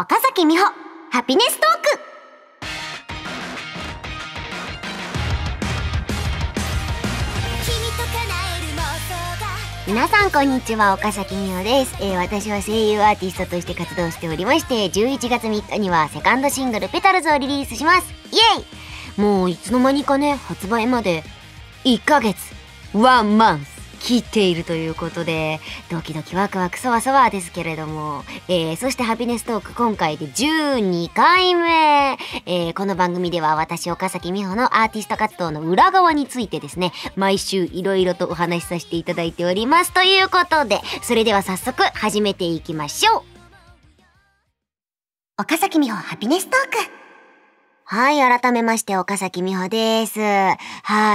岡崎美穂ハピネストークなさんこんにちは岡崎美穂です、えー、私は声優アーティストとして活動しておりまして11月3日にはセカンドシングル「ペタルズ」をリリースしますイエイもういつの間にかね発売まで1ヶ月ワンマンス切っているということで、ドキドキワクワクそわそわですけれども、えー、そしてハピネストーク今回で12回目、えー、この番組では私岡崎美穂のアーティスト活動の裏側についてですね、毎週いろいろとお話しさせていただいております。ということで、それでは早速始めていきましょう岡崎美穂ハピネストークはい、改めまして、岡崎美穂です。は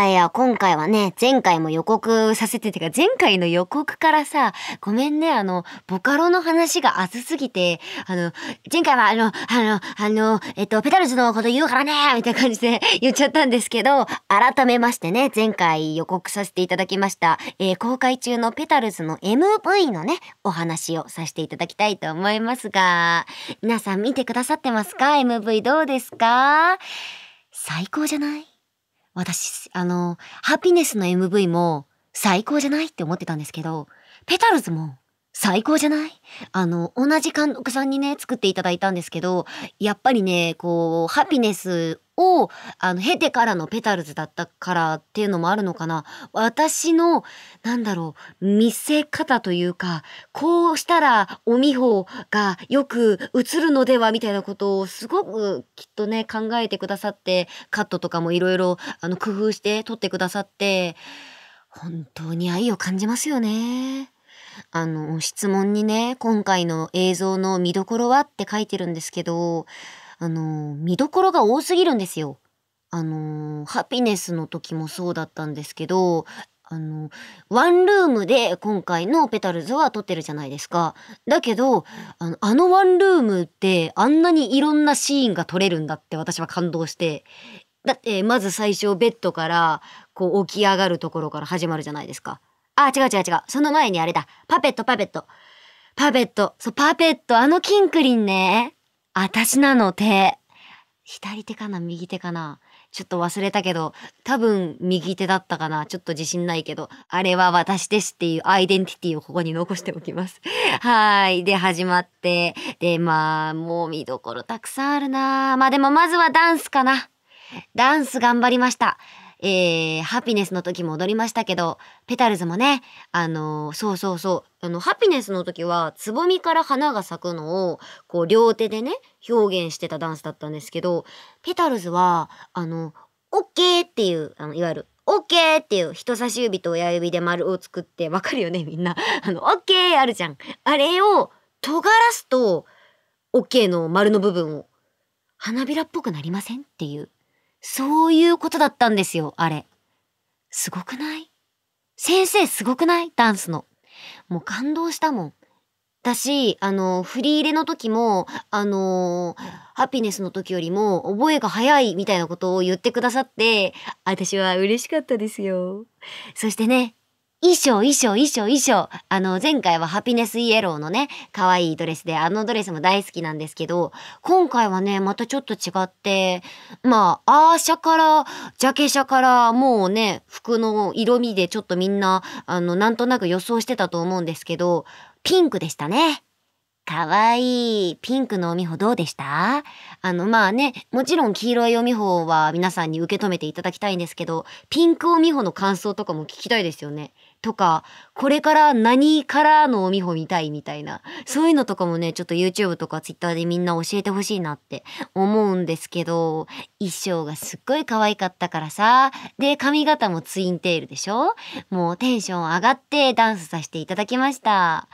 い、今回はね、前回も予告させててか、前回の予告からさ、ごめんね、あの、ボカロの話が熱すぎて、あの、前回はあの、あの、あの、えっと、ペタルズのこと言うからね、みたいな感じで 言っちゃったんですけど、改めましてね、前回予告させていただきました、えー、公開中のペタルズの MV のね、お話をさせていただきたいと思いますが、皆さん見てくださってますか ?MV どうですか最高じゃない私、あの、ハピネスの MV も最高じゃないって思ってたんですけど、ペタルズも最高じゃないあの、同じ監督さんにね、作っていただいたんですけど、やっぱりね、こう、ハピネスをあの経てからのペタルズだったからっていうのもあるのかな私のなんだろう見せ方というかこうしたらおみほがよく映るのではみたいなことをすごくきっとね考えてくださってカットとかもいろいろ工夫して撮ってくださって本当に愛を感じますよね。あの質問にね今回の映像の見どころはって書いてるんですけどあの、見どころが多すぎるんですよ。あの、ハピネスの時もそうだったんですけど、あの、ワンルームで今回のペタルズは撮ってるじゃないですか。だけど、あの、あのワンルームってあんなにいろんなシーンが撮れるんだって私は感動して。だって、まず最初ベッドから、こう起き上がるところから始まるじゃないですか。あ、違う違う違う。その前にあれだ。パペットパペット。パペット。そう、パペット。あのキンクリンね。私なの手。左手かな右手かなちょっと忘れたけど、多分右手だったかなちょっと自信ないけど、あれは私ですっていうアイデンティティをここに残しておきます。はい。で、始まって。で、まあ、もう見どころたくさんあるなまあでもまずはダンスかな。ダンス頑張りました。えー、ハピネスの時も踊りましたけど、ペタルズもね、あのー、そうそうそう、あの、ハピネスの時は、つぼみから花が咲くのを、こう、両手でね、表現してたダンスだったんですけど、ペタルズは、あの、オッケーっていう、あの、いわゆる、オッケーっていう人差し指と親指で丸を作って、わかるよね、みんな。あの、オッケーあるじゃん。あれを、尖らすと、オッケーの丸の部分を、花びらっぽくなりませんっていう。そういうことだったんですよ、あれ。すごくない先生すごくないダンスの。もう感動したもん。だし、あの、振り入れの時も、あのー、ハピネスの時よりも覚えが早いみたいなことを言ってくださって、私は嬉しかったですよ。そしてね、衣装、衣装、衣装、衣装。あの、前回はハピネスイエローのね、可愛いドレスで、あのドレスも大好きなんですけど、今回はね、またちょっと違って、まあ、アーシャから、ジャケシャから、もうね、服の色味でちょっとみんな、あの、なんとなく予想してたと思うんですけど、ピンクでしたね。かわいい。ピンクのおみほどうでしたあの、まあね、もちろん黄色いおみほは皆さんに受け止めていただきたいんですけど、ピンクおみほの感想とかも聞きたいですよね。とか、これから何からのおみほ見たいみたいな、そういうのとかもね、ちょっと YouTube とか Twitter でみんな教えてほしいなって思うんですけど、衣装がすっごい可愛かったからさ、で、髪型もツインテールでしょもうテンション上がってダンスさせていただきました。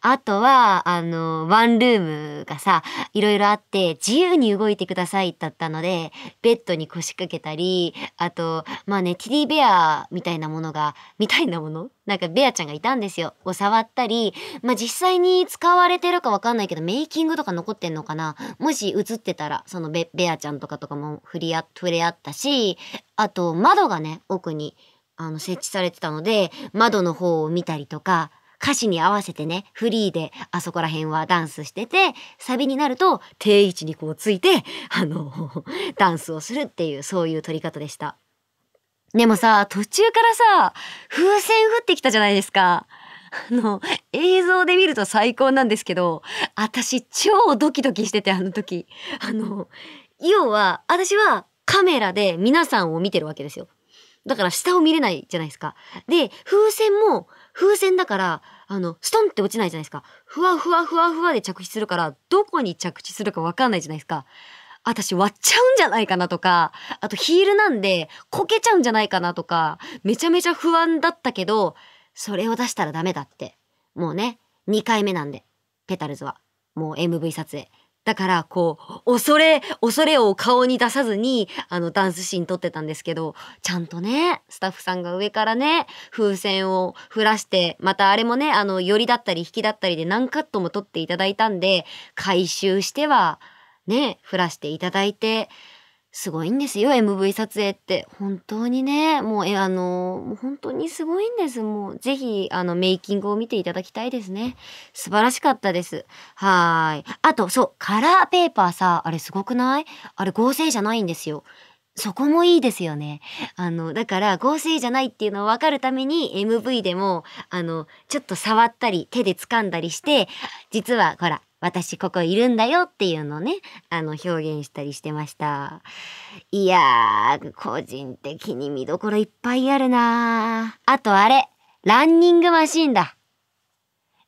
あとは、あの、ワンルームがさ、いろいろあって、自由に動いてくださいだったので、ベッドに腰掛けたり、あと、まあね、ティディベアみたいなものが、みたいなものなんかベアちゃんがいたんですよ。を触ったり、まあ、実際に使われてるかわかんないけど、メイキングとか残ってんのかなもし映ってたら、そのベベアちゃんとかとかも触りあ、触れ合ったし、あと窓がね、奥にあの設置されてたので、窓の方を見たりとか、歌詞に合わせてね、フリーであそこら辺はダンスしてて、サビになると定位置にこうついて、あの、ダンスをするっていう、そういう撮り方でした。でもさ、途中からさ、風船降ってきたじゃないですか。あの、映像で見ると最高なんですけど、私超ドキドキしてて、あの時。あの、要は、私はカメラで皆さんを見てるわけですよ。だから下を見れないじゃないですか。で、風船も、風船だから、あの、ストンって落ちないじゃないですか。ふわふわふわふわで着地するから、どこに着地するかわかんないじゃないですか。私割っちゃうんじゃないかなとか、あとヒールなんでこけちゃうんじゃないかなとか、めちゃめちゃ不安だったけど、それを出したらダメだって。もうね、2回目なんで、ペタルズは。もう MV 撮影。だから、こう、恐れ、恐れを顔に出さずに、あの、ダンスシーン撮ってたんですけど、ちゃんとね、スタッフさんが上からね、風船を降らして、またあれもね、あの、寄りだったり引きだったりで何カットも撮っていただいたんで、回収しては、ね、降らしていただいて、すごいんですよ、MV 撮影って。本当にね、もう、え、あの、もう本当にすごいんです。もう、ぜひ、あの、メイキングを見ていただきたいですね。素晴らしかったです。はい。あと、そう、カラーペーパーさ、あれすごくないあれ合成じゃないんですよ。そこもいいですよね。あの、だから合成じゃないっていうのを分かるために MV でも、あの、ちょっと触ったり手で掴んだりして、実はほら、私ここいるんだよっていうのをね、あの、表現したりしてました。いやー、個人的に見どころいっぱいあるなあとあれ、ランニングマシーンだ。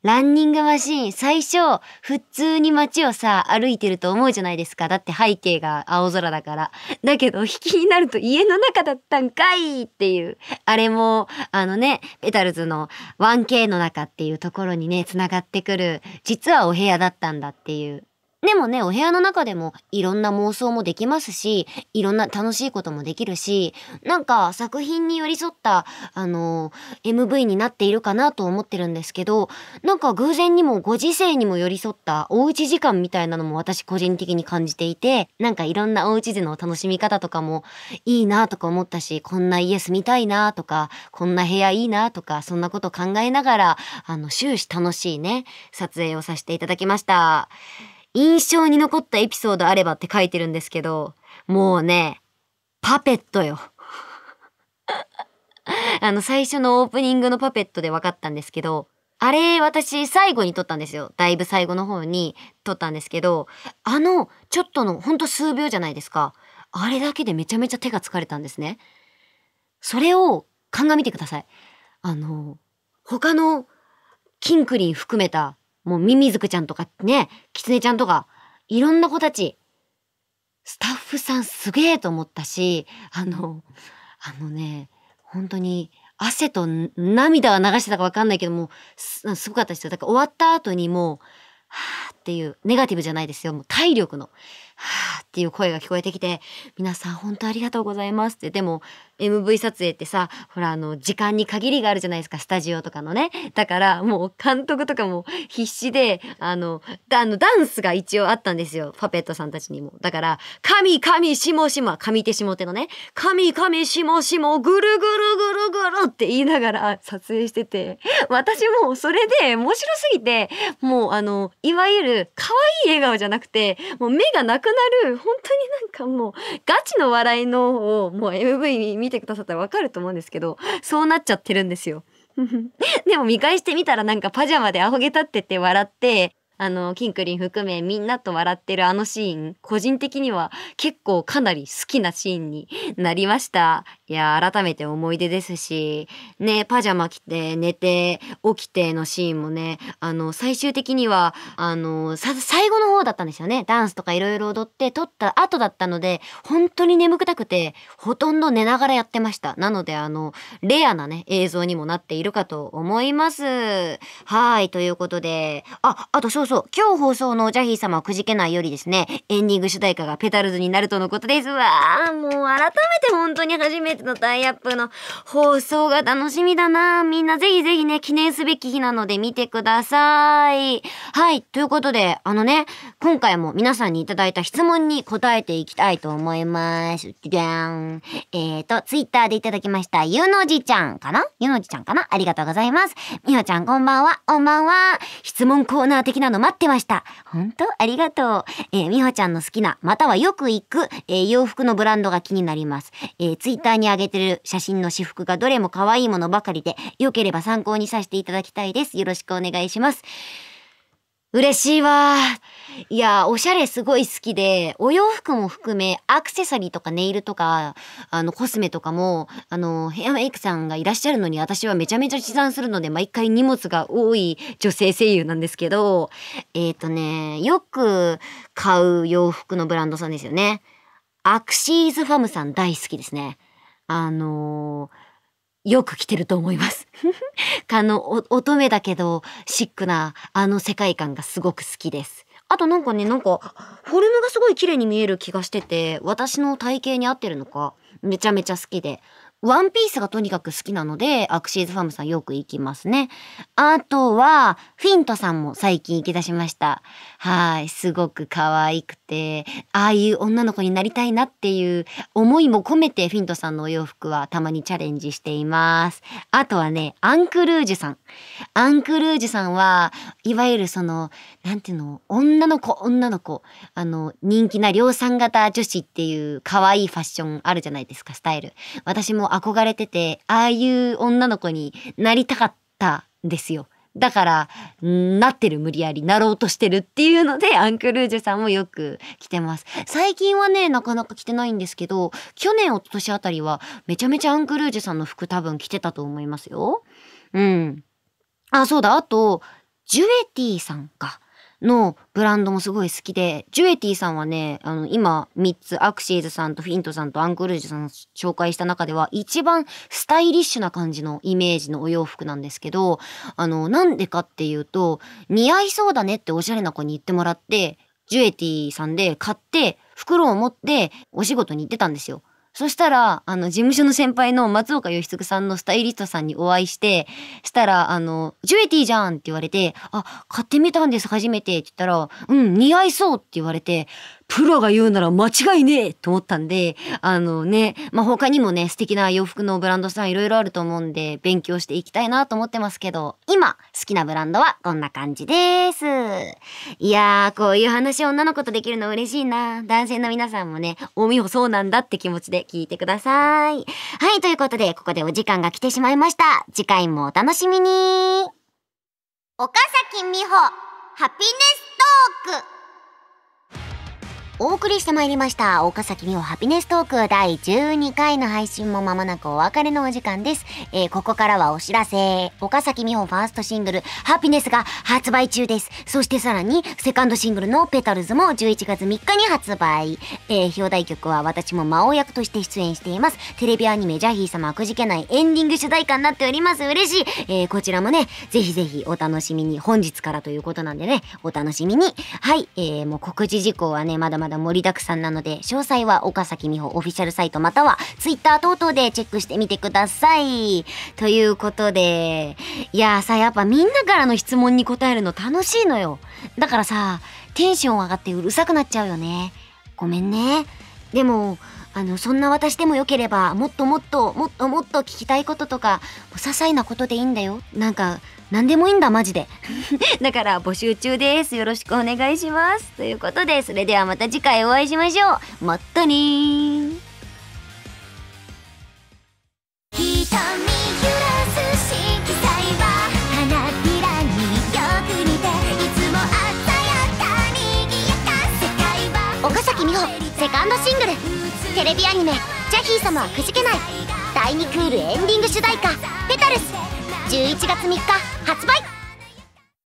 ランニングマシーン、最初、普通に街をさ、歩いてると思うじゃないですか。だって背景が青空だから。だけど、引きになると家の中だったんかいっていう。あれも、あのね、ペタルズの 1K の中っていうところにね、繋がってくる、実はお部屋だったんだっていうでもね、お部屋の中でもいろんな妄想もできますし、いろんな楽しいこともできるし、なんか作品に寄り添った、あの、MV になっているかなと思ってるんですけど、なんか偶然にもご時世にも寄り添ったおうち時間みたいなのも私個人的に感じていて、なんかいろんなおうちでの楽しみ方とかもいいなとか思ったし、こんな家住みたいなとか、こんな部屋いいなとか、そんなこと考えながら、あの、終始楽しいね、撮影をさせていただきました。印象に残ったエピソードあればって書いてるんですけど、もうね、パペットよ。あの、最初のオープニングのパペットで分かったんですけど、あれ、私、最後に撮ったんですよ。だいぶ最後の方に撮ったんですけど、あの、ちょっとの、ほんと数秒じゃないですか。あれだけでめちゃめちゃ手が疲れたんですね。それを鑑みてください。あの、他のキンクリン含めたもうミミズクちゃんとかね、キツネちゃんとか、いろんな子たち、スタッフさんすげえと思ったし、あの、あのね、本当に汗と涙は流してたかわかんないけどもす、すごかったですよ。だから終わった後にもう、はあっていう、ネガティブじゃないですよ。もう体力の、はあっていう声が聞こえてきて、皆さん本当ありがとうございますって。でも、MV 撮影ってさほらあの時間に限りがあるじゃないですかスタジオとかのねだからもう監督とかも必死であのあのダンスが一応あったんですよパペットさんたちにもだから「神神しもしも」神手しも手のね「神神しもしもぐるぐるぐるぐる」って言いながら撮影してて私もそれで面白すぎてもうあのいわゆる可愛い笑顔じゃなくてもう目がなくなる本当になんかもうガチの笑いのをもう MV 見見てくださったらわかると思うんですけど、そうなっちゃってるんですよ。でも見返してみたらなんかパジャマでアホ毛立ってて笑って、あの、キンクリン含めみんなと笑ってるあのシーン、個人的には結構かなり好きなシーンになりました。いや、改めて思い出ですし、ね、パジャマ着て、寝て、起きてのシーンもね、あの、最終的には、あの、最後の方だったんですよね。ダンスとかいろいろ踊って撮った後だったので、本当に眠くたくて、ほとんど寝ながらやってました。なので、あの、レアなね、映像にもなっているかと思います。はい、ということで、あ、あと、そうそう。今日放送のジャヒー様をくじけないよりですね、エンディング主題歌がペタルズになるとのことです。わあ、もう改めて本当に初めてのタイアップの放送が楽しみだな。みんなぜひぜひね、記念すべき日なので見てください。はい。ということで、あのね、今回も皆さんにいただいた質問に答えていきたいと思います。じゃん。えっ、ー、と、ツイッターでいただきました、ゆのじちゃんかなゆのじちゃんかなありがとうございます。みほちゃんこんばんは。こんばんは。質問コーナー的なの待ってました。本当ありがとう。えー、みほちゃんの好きな、またはよく行く、えー、洋服のブランドが気になります。えー、ツイッターに上げてる写真の私服がどれも可愛いものばかりで、良ければ参考にさせていただきたいです。よろしくお願いします。嬉しいわ。いや、おしゃれすごい好きで、お洋服も含め、アクセサリーとかネイルとか、あの、コスメとかも、あの、ヘアメイクさんがいらっしゃるのに、私はめちゃめちゃ持参するので、毎回荷物が多い女性声優なんですけど、えっ、ー、とね、よく買う洋服のブランドさんですよね。アクシーズファムさん大好きですね。あのーよく来てると思いますあ の乙女だけどシックなあの世界観がすごく好きですあとなんかねなんかフォルムがすごい綺麗に見える気がしてて私の体型に合ってるのかめちゃめちゃ好きでワンピースがとにかく好きなので、アクシーズファームさんよく行きますね。あとは、フィントさんも最近行き出しました。はい、すごく可愛くて、ああいう女の子になりたいなっていう思いも込めて、フィントさんのお洋服はたまにチャレンジしています。あとはね、アンクルージュさん。アンクルージュさんは、いわゆるその、なんていうの、女の子、女の子、あの、人気な量産型女子っていう可愛いファッションあるじゃないですか、スタイル。私も憧れてて、ああいう女の子になりたかったんですよ。だから、なってる無理やり、なろうとしてるっていうので、アンクルージュさんもよく着てます。最近はね、なかなか着てないんですけど、去年、一昨年あたりは、めちゃめちゃアンクルージュさんの服多分着てたと思いますよ。うん。あ、そうだ、あと、ジュエティさんか。のブランドもすごい好きで、ジュエティさんはね、あの、今3つ、アクシーズさんとフィントさんとアンクルージュさん紹介した中では、一番スタイリッシュな感じのイメージのお洋服なんですけど、あの、なんでかっていうと、似合いそうだねっておしゃれな子に言ってもらって、ジュエティさんで買って、袋を持ってお仕事に行ってたんですよ。そしたら、あの、事務所の先輩の松岡義嗣さんのスタイリストさんにお会いして、したら、あの、ジュエティじゃんって言われて、あ、買ってみたんです、初めてって言ったら、うん、似合いそうって言われて、プロが言うなら間違いねえと思ったんで、あのね、まあ、他にもね、素敵な洋服のブランドさんいろいろあると思うんで、勉強していきたいなと思ってますけど、今、好きなブランドはこんな感じです。いやー、こういう話女の子とできるの嬉しいな。男性の皆さんもね、おみほそうなんだって気持ちで聞いてください。はい、ということで、ここでお時間が来てしまいました。次回もお楽しみに岡崎美穂ハピネストークお送りしてまいりました岡崎美穂ハピネストーク第12回の配信もまもなくお別れのお時間です、えー、ここからはお知らせ岡崎美穂ファーストシングルハピネスが発売中ですそしてさらにセカンドシングルのペタルズも11月3日に発売、えー、表題曲は私も魔王役として出演していますテレビアニメジャヒー様くじけないエンディング主題歌になっております嬉しい、えー、こちらもねぜひぜひお楽しみに本日からということなんでねお楽しみにはい、えー、もう告知事項はねまだまだまだ盛りだくさんなので、詳細は岡崎美穂オフィシャルサイトまたは Twitter 等々でチェックしてみてください。ということで、いやさ、やっぱみんなからの質問に答えるの楽しいのよ。だからさ、テンション上がってうるさくなっちゃうよね。ごめんね。でも、あの、そんな私でもよければ、もっともっと、もっともっと聞きたいこととか、些細なことでいいんだよ。なんか、何でもいいんだマジで だから募集中ですよろしくお願いしますということでそれではまた次回お会いしましょうまったね岡崎美穂セカンドシングルテレビアニメ「ジャヒー様はくじけない」第2クールエンディング主題歌「ペタルス」11月3日発売